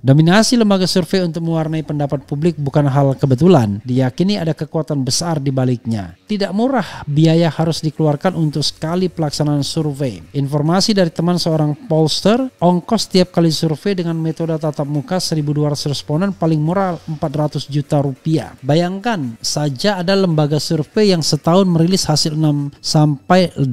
Dominasi lembaga survei untuk mewarnai pendapat publik bukan hal kebetulan. Diyakini ada kekuatan besar di baliknya. Tidak murah biaya harus dikeluarkan untuk sekali pelaksanaan survei. Informasi dari teman seorang pollster, ongkos tiap kali survei dengan metode tatap muka 1200 responden paling murah 400 juta rupiah. Bayangkan saja ada lembaga survei yang setahun merilis hasil 6 sampai 8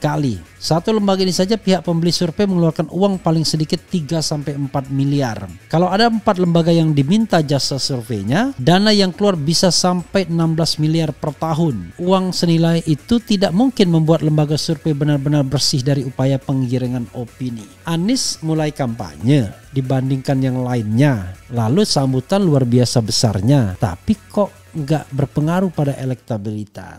kali. Satu lembaga ini saja pihak pembeli survei mengeluarkan uang paling sedikit 3 sampai 4 miliar. Kalau ada empat lembaga yang diminta jasa surveinya, dana yang keluar bisa sampai 16 miliar per tahun. Uang senilai itu tidak mungkin membuat lembaga survei benar-benar bersih dari upaya penggiringan opini. Anies mulai kampanye dibandingkan yang lainnya. Lalu sambutan luar biasa besarnya, tapi kok nggak berpengaruh pada elektabilitas.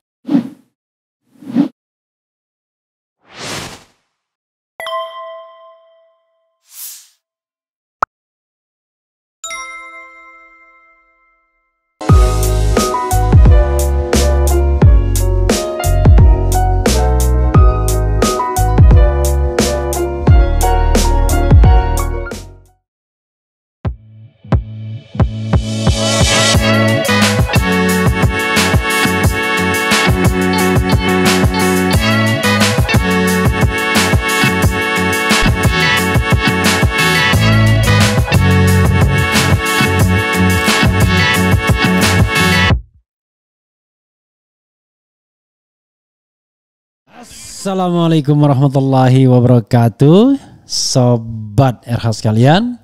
Assalamualaikum warahmatullahi wabarakatuh Sobat RH sekalian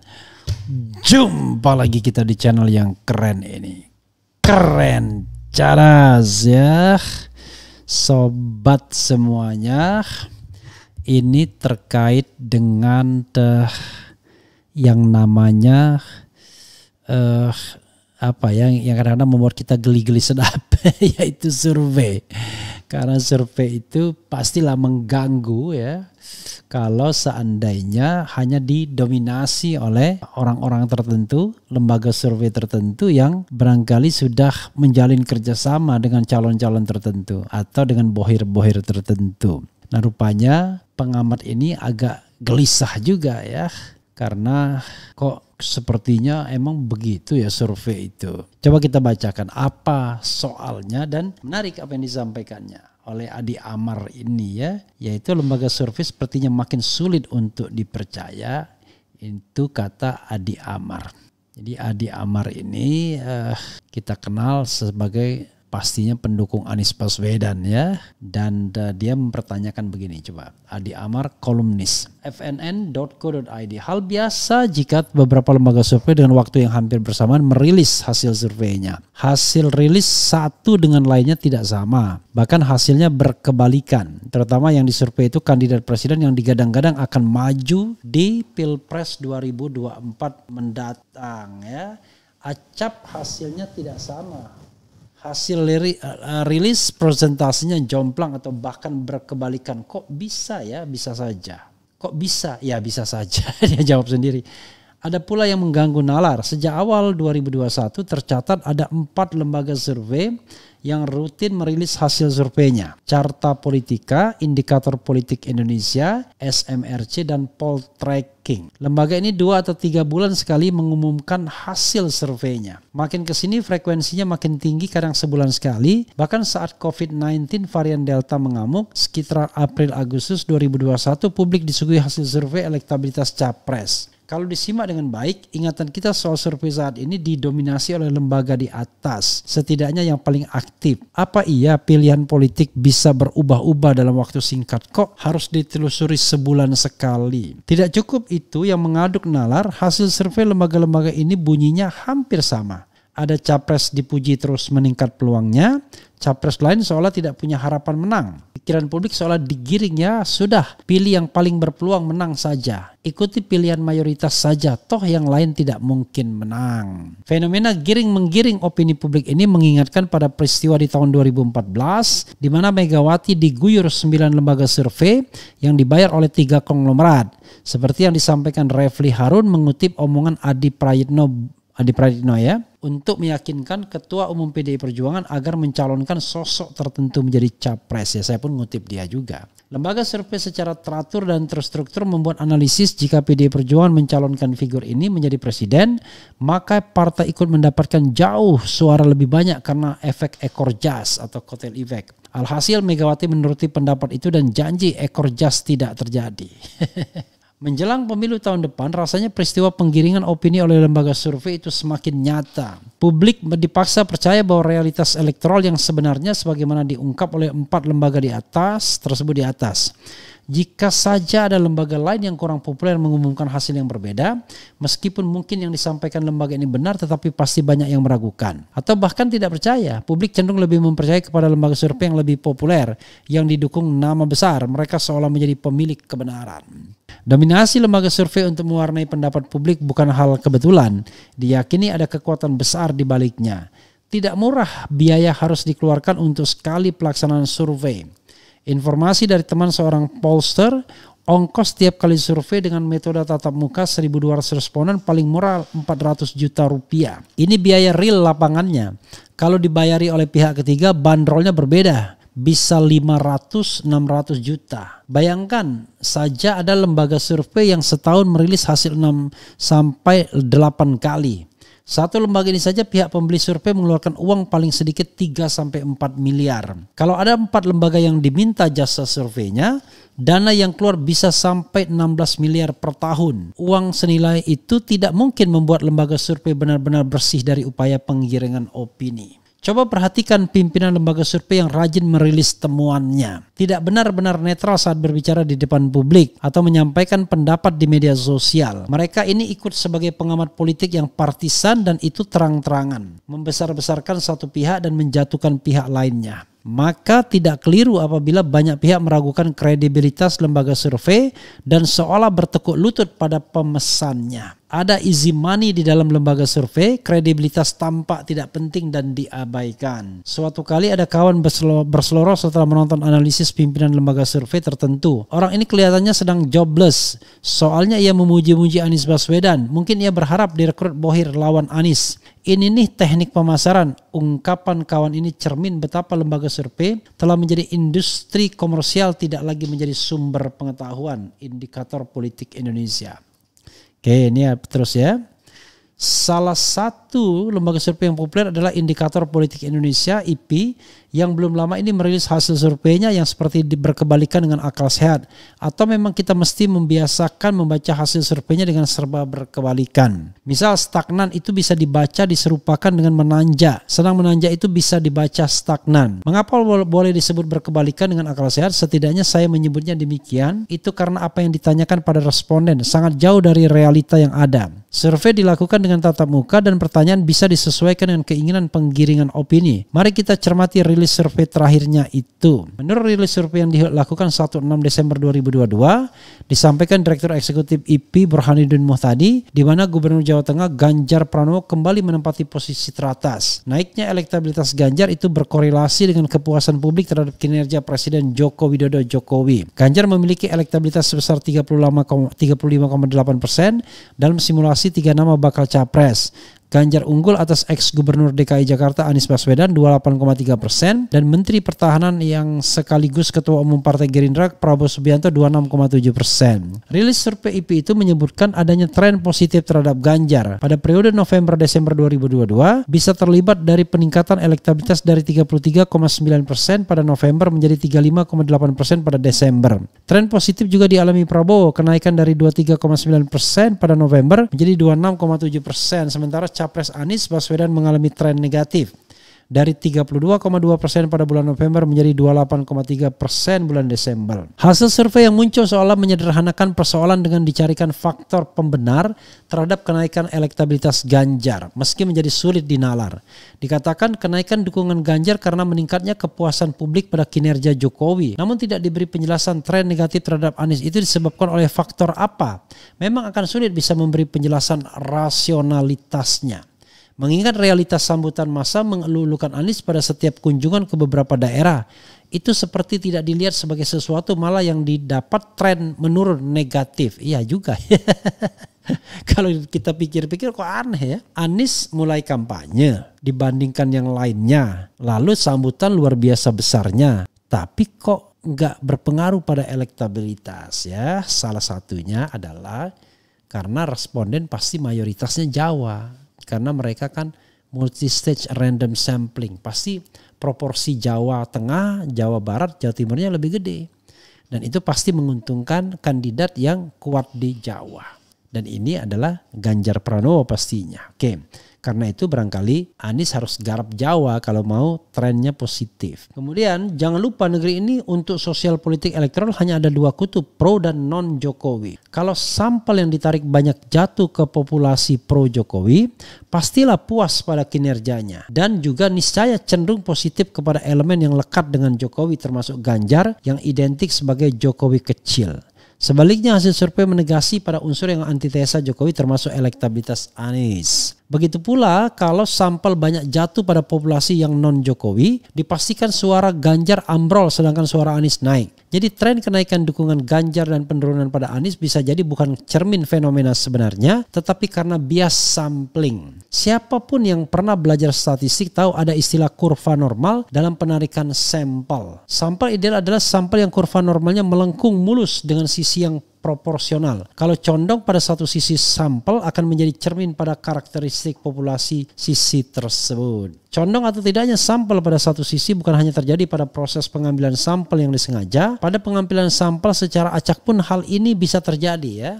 Jumpa lagi kita di channel yang keren ini Keren Caras ya Sobat semuanya Ini terkait dengan uh, Yang namanya uh, Apa ya Yang kadang-kadang membuat kita geli-geli sedap Yaitu Survei karena survei itu pastilah mengganggu ya kalau seandainya hanya didominasi oleh orang-orang tertentu, lembaga survei tertentu yang barangkali sudah menjalin kerjasama dengan calon-calon tertentu atau dengan bohir-bohir tertentu. Nah rupanya pengamat ini agak gelisah juga ya karena kok sepertinya emang begitu ya survei itu. Coba kita bacakan apa soalnya dan menarik apa yang disampaikannya oleh Adi Amar ini ya, yaitu lembaga survei sepertinya makin sulit untuk dipercaya. Itu kata Adi Amar. Jadi Adi Amar ini uh, kita kenal sebagai pastinya pendukung Anies Baswedan ya dan uh, dia mempertanyakan begini coba Adi Amar kolumnis fnn.co.id hal biasa jika beberapa lembaga survei dengan waktu yang hampir bersamaan merilis hasil surveinya hasil rilis satu dengan lainnya tidak sama bahkan hasilnya berkebalikan terutama yang disurvei itu kandidat presiden yang digadang-gadang akan maju di Pilpres 2024 mendatang ya acap hasilnya tidak sama hasil liri, uh, eh, rilis presentasinya jomplang atau bahkan berkebalikan. Kok bisa ya? Bisa saja. Kok bisa? Ya bisa saja. Dia jawab sendiri. Ada pula yang mengganggu nalar. Sejak awal 2021 tercatat ada empat lembaga survei yang rutin merilis hasil surveinya. Carta Politika, Indikator Politik Indonesia, SMRC, dan Poll Tracking. Lembaga ini dua atau tiga bulan sekali mengumumkan hasil surveinya. Makin ke sini frekuensinya makin tinggi kadang sebulan sekali. Bahkan saat COVID-19 varian Delta mengamuk, sekitar April-Agustus 2021 publik disuguhi hasil survei elektabilitas Capres. Kalau disimak dengan baik, ingatan kita soal survei saat ini didominasi oleh lembaga di atas, setidaknya yang paling aktif. Apa iya pilihan politik bisa berubah-ubah dalam waktu singkat? Kok harus ditelusuri sebulan sekali? Tidak cukup itu yang mengaduk nalar, hasil survei lembaga-lembaga ini bunyinya hampir sama ada capres dipuji terus meningkat peluangnya, capres lain seolah tidak punya harapan menang. Pikiran publik seolah digiring ya, sudah pilih yang paling berpeluang menang saja. Ikuti pilihan mayoritas saja, toh yang lain tidak mungkin menang. Fenomena giring-menggiring opini publik ini mengingatkan pada peristiwa di tahun 2014 di mana Megawati diguyur 9 lembaga survei yang dibayar oleh tiga konglomerat. Seperti yang disampaikan Refli Harun mengutip omongan Adi Prayitno Adi Pradino ya untuk meyakinkan ketua umum PDI Perjuangan agar mencalonkan sosok tertentu menjadi capres ya saya pun ngutip dia juga lembaga survei secara teratur dan terstruktur membuat analisis jika PDI Perjuangan mencalonkan figur ini menjadi presiden maka partai ikut mendapatkan jauh suara lebih banyak karena efek ekor jas atau kotel efek alhasil Megawati menuruti pendapat itu dan janji ekor jas tidak terjadi Menjelang pemilu tahun depan, rasanya peristiwa penggiringan opini oleh lembaga survei itu semakin nyata. Publik dipaksa percaya bahwa realitas elektoral yang sebenarnya sebagaimana diungkap oleh empat lembaga di atas tersebut di atas. Jika saja ada lembaga lain yang kurang populer mengumumkan hasil yang berbeda, meskipun mungkin yang disampaikan lembaga ini benar, tetapi pasti banyak yang meragukan atau bahkan tidak percaya. Publik cenderung lebih mempercayai kepada lembaga survei yang lebih populer, yang didukung nama besar. Mereka seolah menjadi pemilik kebenaran. Dominasi lembaga survei untuk mewarnai pendapat publik bukan hal kebetulan. Diyakini ada kekuatan besar di baliknya. Tidak murah biaya harus dikeluarkan untuk sekali pelaksanaan survei. Informasi dari teman seorang pollster, ongkos tiap kali survei dengan metode tatap muka 1.200 responden paling murah 400 juta rupiah. Ini biaya real lapangannya. Kalau dibayari oleh pihak ketiga, bandrolnya berbeda bisa 500 600 juta. Bayangkan saja ada lembaga survei yang setahun merilis hasil 6 sampai 8 kali. Satu lembaga ini saja pihak pembeli survei mengeluarkan uang paling sedikit 3 sampai 4 miliar. Kalau ada empat lembaga yang diminta jasa surveinya, dana yang keluar bisa sampai 16 miliar per tahun. Uang senilai itu tidak mungkin membuat lembaga survei benar-benar bersih dari upaya penggiringan opini. Coba perhatikan pimpinan lembaga survei yang rajin merilis temuannya. Tidak benar-benar netral saat berbicara di depan publik atau menyampaikan pendapat di media sosial. Mereka ini ikut sebagai pengamat politik yang partisan dan itu terang-terangan. Membesar-besarkan satu pihak dan menjatuhkan pihak lainnya maka tidak keliru apabila banyak pihak meragukan kredibilitas lembaga survei dan seolah bertekuk lutut pada pemesannya ada easy money di dalam lembaga survei, kredibilitas tampak tidak penting dan diabaikan. Suatu kali ada kawan berseloroh setelah menonton analisis pimpinan lembaga survei tertentu. Orang ini kelihatannya sedang jobless. Soalnya ia memuji-muji Anies Baswedan. Mungkin ia berharap direkrut Bohir lawan Anies. Ini nih teknik pemasaran. Ungkapan kawan ini cermin betapa lembaga survei telah menjadi industri komersial tidak lagi menjadi sumber pengetahuan indikator politik Indonesia. Oke, ini ya, terus ya. Salah satu lembaga survei yang populer adalah Indikator Politik Indonesia IP yang belum lama ini merilis hasil surveinya yang seperti berkebalikan dengan akal sehat atau memang kita mesti membiasakan membaca hasil surveinya dengan serba berkebalikan. Misal stagnan itu bisa dibaca diserupakan dengan menanjak, Senang menanjak itu bisa dibaca stagnan. Mengapa boleh disebut berkebalikan dengan akal sehat? Setidaknya saya menyebutnya demikian itu karena apa yang ditanyakan pada responden sangat jauh dari realita yang ada. Survei dilakukan dengan tatap muka dan pertanyaan bisa disesuaikan dengan keinginan penggiringan opini. Mari kita cermati rilis rilis survei terakhirnya itu. Menurut rilis survei yang dilakukan 16 Desember 2022, disampaikan Direktur Eksekutif IP Burhanuddin Muhtadi, di mana Gubernur Jawa Tengah Ganjar Pranowo kembali menempati posisi teratas. Naiknya elektabilitas Ganjar itu berkorelasi dengan kepuasan publik terhadap kinerja Presiden Joko Widodo Jokowi. Ganjar memiliki elektabilitas sebesar 35,8 persen dalam simulasi tiga nama bakal capres. Ganjar unggul atas ex-gubernur DKI Jakarta Anies Baswedan 28,3 persen dan Menteri Pertahanan yang sekaligus Ketua Umum Partai Gerindra Prabowo Subianto 26,7 persen. Rilis survei IP itu menyebutkan adanya tren positif terhadap Ganjar pada periode November-Desember 2022 bisa terlibat dari peningkatan elektabilitas dari 33,9 persen pada November menjadi 35,8 persen pada Desember. Tren positif juga dialami Prabowo kenaikan dari 23,9 persen pada November menjadi 26,7 persen sementara Capres Anies Baswedan mengalami tren negatif dari 32,2 persen pada bulan November menjadi 28,3 persen bulan Desember. Hasil survei yang muncul seolah menyederhanakan persoalan dengan dicarikan faktor pembenar terhadap kenaikan elektabilitas Ganjar, meski menjadi sulit dinalar. Dikatakan kenaikan dukungan Ganjar karena meningkatnya kepuasan publik pada kinerja Jokowi, namun tidak diberi penjelasan tren negatif terhadap Anies itu disebabkan oleh faktor apa. Memang akan sulit bisa memberi penjelasan rasionalitasnya. Mengingat realitas sambutan masa mengelulukan Anies pada setiap kunjungan ke beberapa daerah, itu seperti tidak dilihat sebagai sesuatu malah yang didapat tren menurun negatif. Iya juga. Kalau kita pikir-pikir kok aneh ya. Anies mulai kampanye dibandingkan yang lainnya. Lalu sambutan luar biasa besarnya. Tapi kok nggak berpengaruh pada elektabilitas ya. Salah satunya adalah karena responden pasti mayoritasnya Jawa. Karena mereka kan multi-stage random sampling. Pasti proporsi Jawa Tengah, Jawa Barat, Jawa Timurnya lebih gede. Dan itu pasti menguntungkan kandidat yang kuat di Jawa. Dan ini adalah Ganjar Pranowo pastinya. Oke, karena itu barangkali Anies harus garap Jawa kalau mau trennya positif. Kemudian jangan lupa negeri ini untuk sosial politik elektoral hanya ada dua kutub, pro dan non Jokowi. Kalau sampel yang ditarik banyak jatuh ke populasi pro Jokowi, pastilah puas pada kinerjanya. Dan juga niscaya cenderung positif kepada elemen yang lekat dengan Jokowi termasuk Ganjar yang identik sebagai Jokowi kecil. Sebaliknya hasil survei menegasi pada unsur yang antitesa Jokowi termasuk elektabilitas Anies. Begitu pula kalau sampel banyak jatuh pada populasi yang non Jokowi, dipastikan suara Ganjar ambrol sedangkan suara Anies naik. Jadi tren kenaikan dukungan Ganjar dan penurunan pada Anies bisa jadi bukan cermin fenomena sebenarnya, tetapi karena bias sampling. Siapapun yang pernah belajar statistik tahu ada istilah kurva normal dalam penarikan sampel. Sampel ideal adalah sampel yang kurva normalnya melengkung mulus dengan sisi yang proporsional. Kalau condong pada satu sisi sampel akan menjadi cermin pada karakteristik populasi sisi tersebut. Condong atau tidaknya sampel pada satu sisi bukan hanya terjadi pada proses pengambilan sampel yang disengaja, pada pengambilan sampel secara acak pun hal ini bisa terjadi ya.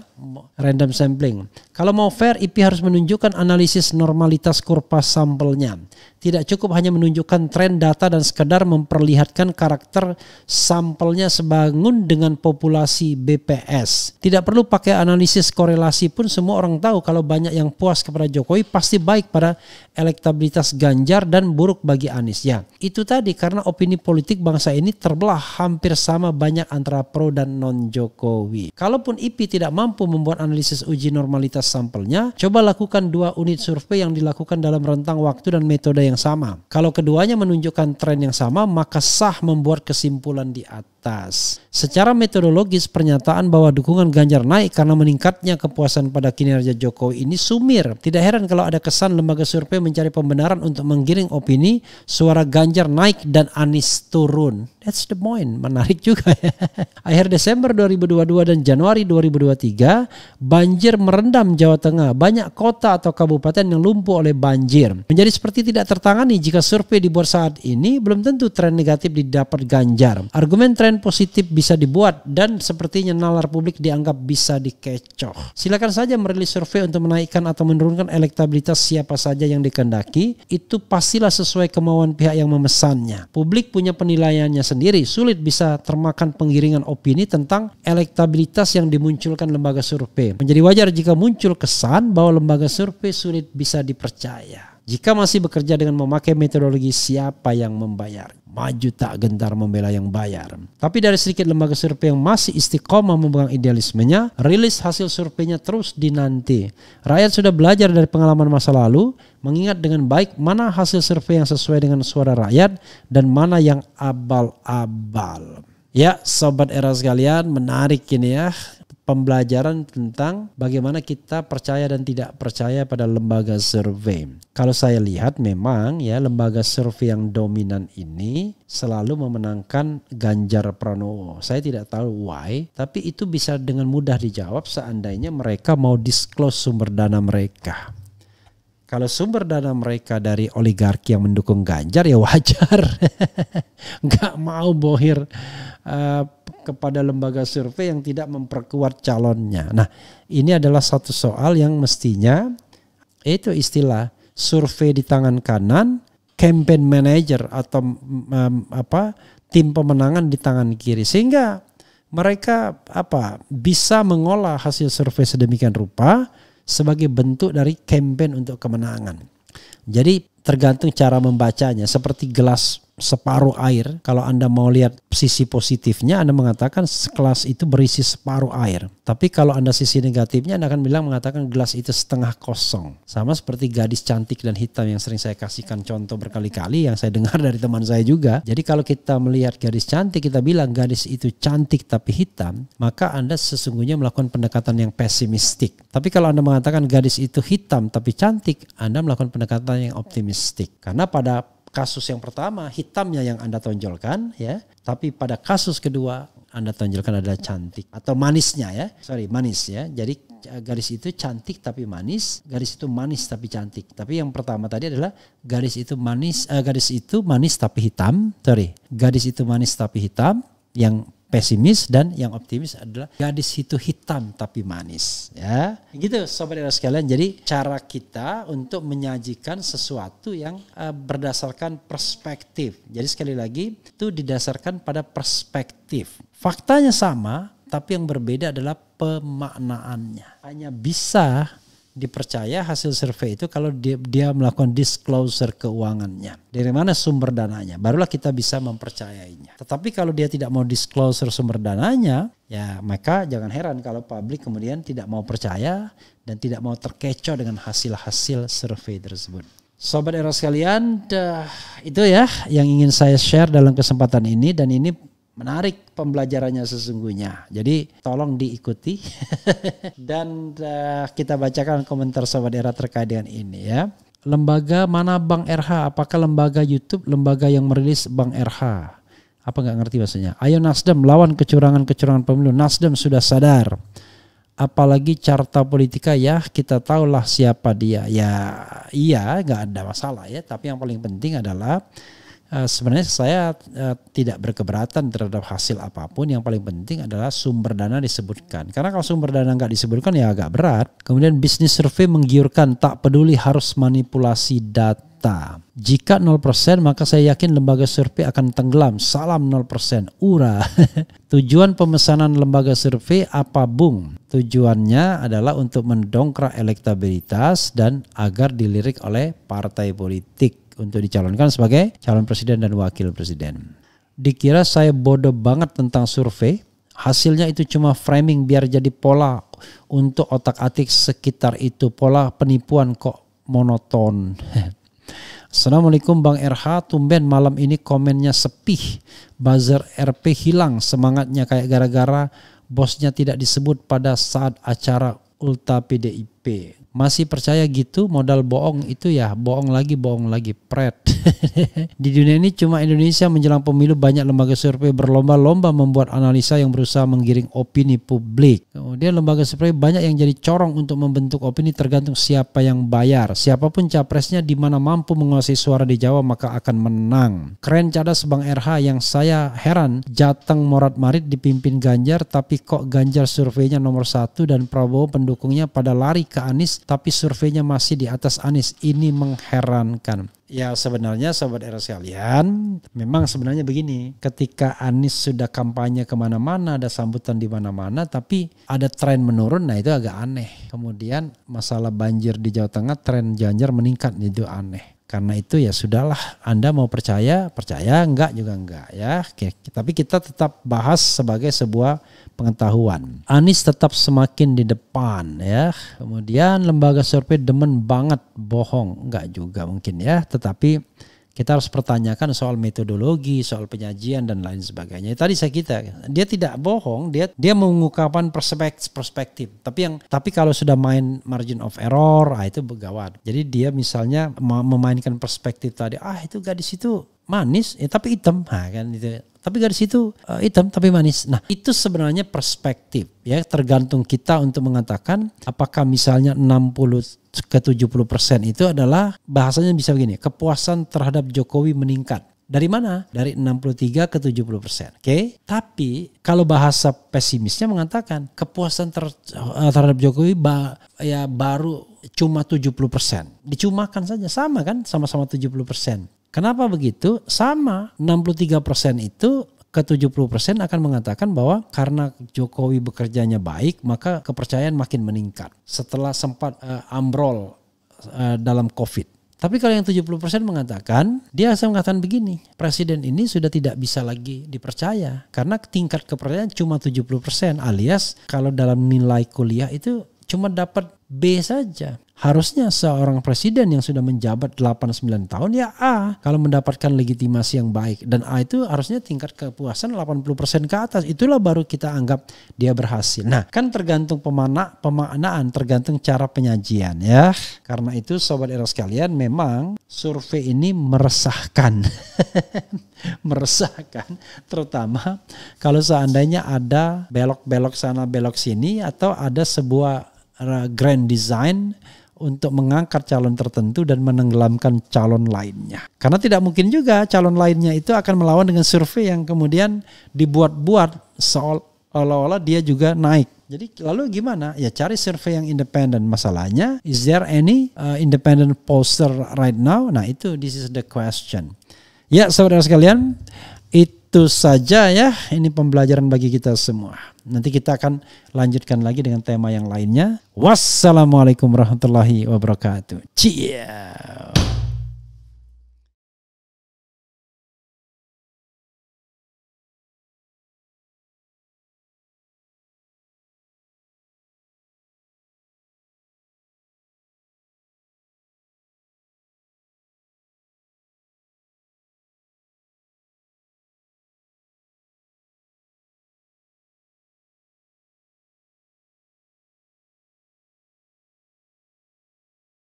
Random sampling. Kalau mau fair, IP harus menunjukkan analisis normalitas kurva sampelnya. Tidak cukup hanya menunjukkan tren data dan sekedar memperlihatkan karakter sampelnya sebangun dengan populasi BPS. Tidak perlu pakai analisis korelasi pun semua orang tahu kalau banyak yang puas kepada Jokowi pasti baik pada elektabilitas Ganjar dan buruk bagi Anies. Ya, itu tadi karena opini politik bangsa ini terbelah hampir sama banyak antara pro dan non Jokowi. Kalaupun IP tidak mampu membuat analisis uji normalitas sampelnya, coba lakukan dua unit survei survei yang dilakukan dalam rentang waktu dan metode yang sama. Kalau keduanya menunjukkan tren yang sama, maka sah membuat kesimpulan di atas atas. Secara metodologis, pernyataan bahwa dukungan Ganjar naik karena meningkatnya kepuasan pada kinerja Jokowi ini sumir. Tidak heran kalau ada kesan lembaga survei mencari pembenaran untuk menggiring opini suara Ganjar naik dan Anies turun. That's the point. Menarik juga ya. Akhir Desember 2022 dan Januari 2023, banjir merendam Jawa Tengah. Banyak kota atau kabupaten yang lumpuh oleh banjir. Menjadi seperti tidak tertangani jika survei dibuat saat ini, belum tentu tren negatif didapat Ganjar. Argumen tren konten positif bisa dibuat dan sepertinya nalar publik dianggap bisa dikecoh. Silakan saja merilis survei untuk menaikkan atau menurunkan elektabilitas siapa saja yang dikendaki. Itu pastilah sesuai kemauan pihak yang memesannya. Publik punya penilaiannya sendiri, sulit bisa termakan penggiringan opini tentang elektabilitas yang dimunculkan lembaga survei. Menjadi wajar jika muncul kesan bahwa lembaga survei sulit bisa dipercaya. Jika masih bekerja dengan memakai metodologi siapa yang membayar, maju tak gentar membela yang bayar. Tapi dari sedikit lembaga survei yang masih istiqomah memegang idealismenya, rilis hasil surveinya terus dinanti. Rakyat sudah belajar dari pengalaman masa lalu, mengingat dengan baik mana hasil survei yang sesuai dengan suara rakyat dan mana yang abal-abal. Ya, sobat era sekalian, menarik ini ya pembelajaran tentang bagaimana kita percaya dan tidak percaya pada lembaga survei. Kalau saya lihat memang ya lembaga survei yang dominan ini selalu memenangkan Ganjar Pranowo. Saya tidak tahu why, tapi itu bisa dengan mudah dijawab seandainya mereka mau disclose sumber dana mereka. Kalau sumber dana mereka dari oligarki yang mendukung Ganjar ya wajar. Nggak mau bohir uh, kepada lembaga survei yang tidak memperkuat calonnya. Nah, ini adalah satu soal yang mestinya itu istilah survei di tangan kanan, campaign manager atau um, apa tim pemenangan di tangan kiri sehingga mereka apa bisa mengolah hasil survei sedemikian rupa sebagai bentuk dari campaign untuk kemenangan. Jadi tergantung cara membacanya seperti gelas separuh air. Kalau Anda mau lihat sisi positifnya, Anda mengatakan kelas itu berisi separuh air. Tapi kalau Anda sisi negatifnya, Anda akan bilang mengatakan gelas itu setengah kosong. Sama seperti gadis cantik dan hitam yang sering saya kasihkan contoh berkali-kali yang saya dengar dari teman saya juga. Jadi kalau kita melihat gadis cantik, kita bilang gadis itu cantik tapi hitam, maka Anda sesungguhnya melakukan pendekatan yang pesimistik. Tapi kalau Anda mengatakan gadis itu hitam tapi cantik, Anda melakukan pendekatan yang optimistik. Karena pada kasus yang pertama hitamnya yang Anda tonjolkan ya, tapi pada kasus kedua Anda tonjolkan adalah cantik atau manisnya ya. Sorry, manis ya. Jadi eh, garis itu cantik tapi manis, garis itu manis tapi cantik. Tapi yang pertama tadi adalah garis itu manis uh, garis itu manis tapi hitam. Sorry, garis itu manis tapi hitam yang pesimis dan yang optimis adalah gadis itu hitam tapi manis ya gitu sobat era sekalian jadi cara kita untuk menyajikan sesuatu yang uh, berdasarkan perspektif jadi sekali lagi itu didasarkan pada perspektif faktanya sama tapi yang berbeda adalah pemaknaannya hanya bisa dipercaya hasil survei itu kalau dia, dia melakukan disclosure keuangannya. Dari mana sumber dananya? Barulah kita bisa mempercayainya. Tetapi kalau dia tidak mau disclosure sumber dananya, ya maka jangan heran kalau publik kemudian tidak mau percaya dan tidak mau terkecoh dengan hasil-hasil survei tersebut. Sobat Eros kalian itu ya yang ingin saya share dalam kesempatan ini dan ini menarik pembelajarannya sesungguhnya. Jadi tolong diikuti dan uh, kita bacakan komentar sobat era terkait dengan ini ya. Lembaga mana Bang RH? Apakah lembaga YouTube lembaga yang merilis Bang RH? Apa nggak ngerti maksudnya? Ayo Nasdem lawan kecurangan-kecurangan pemilu. Nasdem sudah sadar. Apalagi carta politika ya kita tahulah siapa dia. Ya iya nggak ada masalah ya. Tapi yang paling penting adalah Eh, sebenarnya saya eh, tidak berkeberatan terhadap hasil apapun. Yang paling penting adalah sumber dana disebutkan. Karena kalau sumber dana nggak disebutkan ya agak berat. Kemudian bisnis survei menggiurkan tak peduli harus manipulasi data Jika 0% maka saya yakin lembaga survei akan tenggelam. Salam 0%. Ura. Tujuan pemesanan lembaga survei apa Bung? Tujuannya adalah untuk mendongkrak elektabilitas dan agar dilirik oleh partai politik untuk dicalonkan sebagai calon presiden dan wakil presiden. Dikira saya bodoh banget tentang survei, hasilnya itu cuma framing biar jadi pola untuk otak-atik sekitar itu, pola penipuan kok monoton. Assalamualaikum Bang RH, tumben malam ini komennya sepih. Buzzer RP hilang semangatnya kayak gara-gara bosnya tidak disebut pada saat acara Ulta PDIP masih percaya gitu modal bohong itu ya bohong lagi bohong lagi pret di dunia ini cuma Indonesia menjelang pemilu banyak lembaga survei berlomba-lomba membuat analisa yang berusaha menggiring opini publik kemudian lembaga survei banyak yang jadi corong untuk membentuk opini tergantung siapa yang bayar siapapun capresnya di mana mampu menguasai suara di Jawa maka akan menang keren cadas Bang RH yang saya heran Jateng Morat Marit dipimpin Ganjar tapi kok Ganjar surveinya nomor satu dan Prabowo pendukungnya pada lari ke Anies tapi surveinya masih di atas Anies. Ini mengherankan. Ya sebenarnya sahabat era sekalian, memang sebenarnya begini. Ketika Anies sudah kampanye kemana-mana, ada sambutan di mana-mana, tapi ada tren menurun, nah itu agak aneh. Kemudian masalah banjir di Jawa Tengah, tren Ganjar meningkat, itu aneh. Karena itu ya sudahlah Anda mau percaya, percaya enggak juga enggak ya. Oke, tapi kita tetap bahas sebagai sebuah pengetahuan. Anies tetap semakin di depan ya. Kemudian lembaga survei demen banget bohong, enggak juga mungkin ya, tetapi kita harus pertanyakan soal metodologi, soal penyajian dan lain sebagainya. Tadi saya kita, dia tidak bohong, dia dia mengungkapkan perspektif, perspektif. Tapi yang tapi kalau sudah main margin of error, ah itu begawat. Jadi dia misalnya memainkan perspektif tadi, ah itu gadis itu manis, ya, tapi hitam, nah, kan itu tapi garis itu uh, eh, hitam tapi manis. Nah, itu sebenarnya perspektif ya, tergantung kita untuk mengatakan apakah misalnya 60 ke 70 persen itu adalah bahasanya bisa begini, kepuasan terhadap Jokowi meningkat. Dari mana? Dari 63 ke 70 persen. Oke, okay? tapi kalau bahasa pesimisnya mengatakan kepuasan ter eh, terhadap Jokowi ba ya baru cuma 70 persen. Dicumakan saja sama kan, sama-sama 70 persen. Kenapa begitu? Sama 63% itu ke 70% akan mengatakan bahwa karena Jokowi bekerjanya baik maka kepercayaan makin meningkat setelah sempat uh, ambrol uh, dalam Covid. Tapi kalau yang 70% mengatakan, dia akan mengatakan begini, presiden ini sudah tidak bisa lagi dipercaya. Karena tingkat kepercayaan cuma 70% alias kalau dalam nilai kuliah itu cuma dapat B saja. Harusnya seorang presiden yang sudah menjabat 8-9 tahun ya A kalau mendapatkan legitimasi yang baik dan A itu harusnya tingkat kepuasan 80% ke atas itulah baru kita anggap dia berhasil. Nah, kan tergantung pemana pemaknaan, tergantung cara penyajian ya. Karena itu sobat Eros sekalian memang survei ini meresahkan. meresahkan terutama kalau seandainya ada belok-belok sana belok sini atau ada sebuah eh, grand design untuk mengangkat calon tertentu dan menenggelamkan calon lainnya. Karena tidak mungkin juga calon lainnya itu akan melawan dengan survei yang kemudian dibuat-buat seolah-olah dia juga naik. Jadi lalu gimana? Ya cari survei yang independen. Masalahnya, is there any uh, independent poster right now? Nah itu this is the question. Ya saudara sekalian, itu itu saja ya. Ini pembelajaran bagi kita semua. Nanti kita akan lanjutkan lagi dengan tema yang lainnya. Wassalamualaikum warahmatullahi wabarakatuh. Ciao.